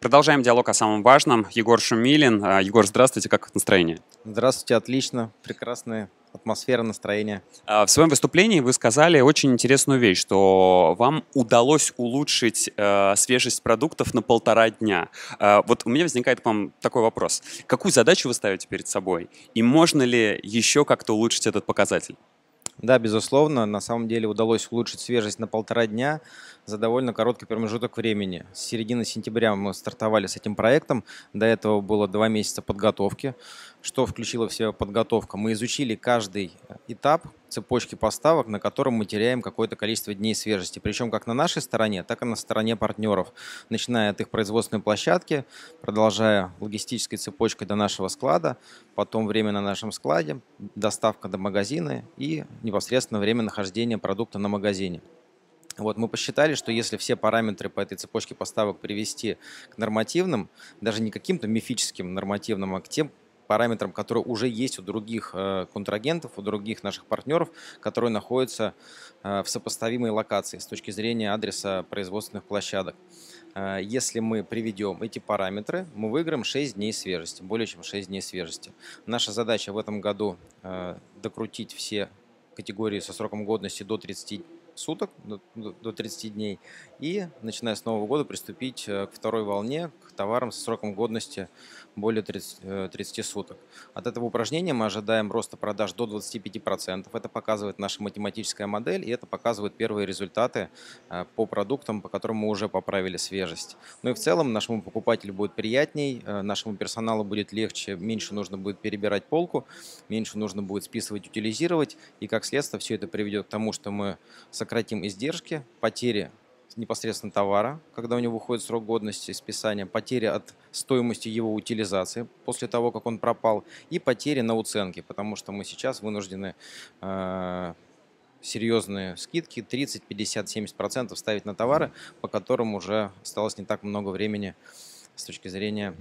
Продолжаем диалог о самом важном. Егор Шумилин. А, Егор, здравствуйте, как настроение? Здравствуйте, отлично, прекрасное атмосфера, настроение. А, в своем выступлении вы сказали очень интересную вещь, что вам удалось улучшить э, свежесть продуктов на полтора дня. Э, вот у меня возникает к вам такой вопрос. Какую задачу вы ставите перед собой? И можно ли еще как-то улучшить этот показатель? Да, безусловно, на самом деле удалось улучшить свежесть на полтора дня за довольно короткий промежуток времени. С середины сентября мы стартовали с этим проектом. До этого было два месяца подготовки. Что включила в себя подготовка? Мы изучили каждый э, этап цепочки поставок, на котором мы теряем какое-то количество дней свежести. Причем как на нашей стороне, так и на стороне партнеров. Начиная от их производственной площадки, продолжая логистической цепочкой до нашего склада, потом время на нашем складе, доставка до магазина и непосредственно время нахождения продукта на магазине. Вот, мы посчитали, что если все параметры по этой цепочке поставок привести к нормативным, даже не каким-то мифическим нормативным, а к тем параметрам, которые уже есть у других э, контрагентов, у других наших партнеров, которые находятся э, в сопоставимой локации с точки зрения адреса производственных площадок. Э, если мы приведем эти параметры, мы выиграем 6 дней свежести, более чем 6 дней свежести. Наша задача в этом году докрутить все категории со сроком годности до 30 суток, до, 30 дней, и, начиная с Нового года, приступить э, к второй волне, к товаром со сроком годности более 30, 30 э, суток. От этого упражнения мы ожидаем роста продаж до 25%. Это показывает наша математическая модель, и это показывают первые результаты э, по продуктам, по которым мы уже поправили свежесть. Ну и в целом нашему покупателю будет приятней, э, нашему персоналу будет легче, меньше нужно будет перебирать полку, меньше нужно будет списывать, утилизировать, и как следствие все это приведет к тому, что мы сократим издержки, потери непосредственно товара, когда у него выходит срок годности списания, потери от стоимости его утилизации после того, как он пропал, и потери на уценке, потому что мы сейчас вынуждены э, серьезные скидки 30, 50, 70 процентов ставить на товары, по которым уже осталось не так много времени с точки зрения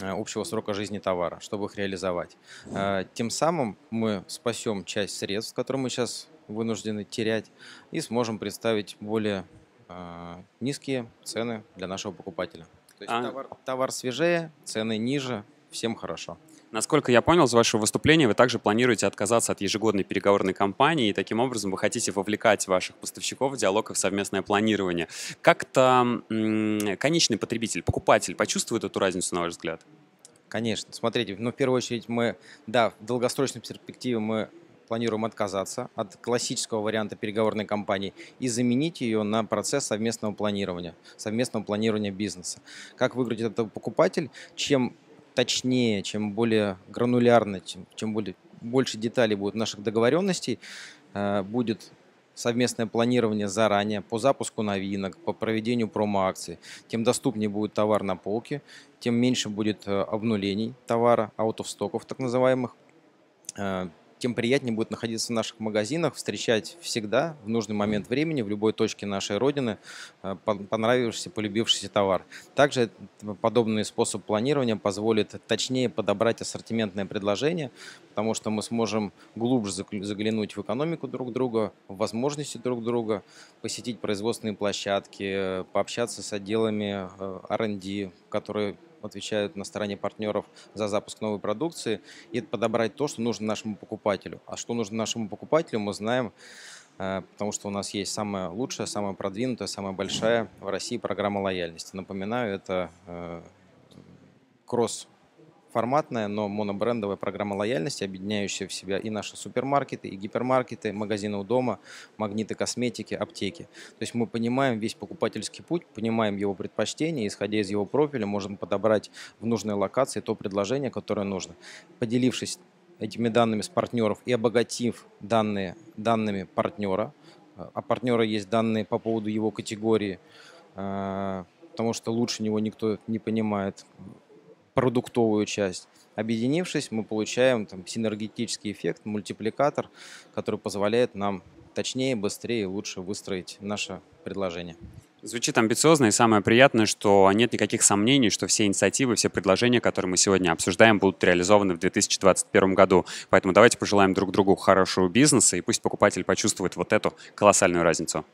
э, общего срока жизни товара, чтобы их реализовать. Э, тем самым мы спасем часть средств, которые мы сейчас вынуждены терять, и сможем представить более а, низкие цены для нашего покупателя. То есть а... товар, товар свежее, цены ниже, всем хорошо. Насколько я понял, из вашего выступления вы также планируете отказаться от ежегодной переговорной кампании, и таким образом вы хотите вовлекать ваших поставщиков в диалог и в совместное планирование. Как-то конечный потребитель, покупатель почувствует эту разницу, на ваш взгляд? Конечно. Смотрите, ну, в первую очередь мы, да, в долгосрочной перспективе мы планируем отказаться от классического варианта переговорной кампании и заменить ее на процесс совместного планирования, совместного планирования бизнеса. Как выиграть это покупатель? Чем точнее, чем более гранулярно, чем, чем более, больше деталей будет наших договоренностей, э, будет совместное планирование заранее по запуску новинок, по проведению промо-акций, тем доступнее будет товар на полке, тем меньше будет э, обнулений товара, out стоков так называемых, э, тем приятнее будет находиться в наших магазинах, встречать всегда, в нужный момент времени, в любой точке нашей Родины, э, понравившийся, полюбившийся товар. Также подобный способ планирования позволит точнее подобрать ассортиментное предложение, потому что мы сможем глубже заглянуть в экономику друг друга, в возможности друг друга, посетить производственные площадки, э, пообщаться с отделами э, R&D, которые отвечают на стороне партнеров за запуск новой продукции и подобрать то, что нужно нашему покупателю. А что нужно нашему покупателю, мы знаем, э, потому что у нас есть самая лучшая, самая продвинутая, самая большая в России программа лояльности. Напоминаю, это э, кросс форматная, но монобрендовая программа лояльности, объединяющая в себя и наши супермаркеты, и гипермаркеты, магазины у дома, магниты косметики, аптеки. То есть мы понимаем весь покупательский путь, понимаем его предпочтения, исходя из его профиля можем подобрать в нужной локации то предложение, которое нужно. Поделившись этими данными с партнеров и обогатив данные данными партнера, а партнера есть данные по поводу его категории, э, потому что лучше него никто не понимает, продуктовую часть. Объединившись, мы получаем там, синергетический эффект, мультипликатор, который позволяет нам точнее, быстрее и лучше выстроить наше предложение. Звучит амбициозно, и самое приятное, что нет никаких сомнений, что все инициативы, все предложения, которые мы сегодня обсуждаем, будут реализованы в 2021 году. Поэтому давайте пожелаем друг другу хорошего бизнеса, и пусть покупатель почувствует вот эту колоссальную разницу.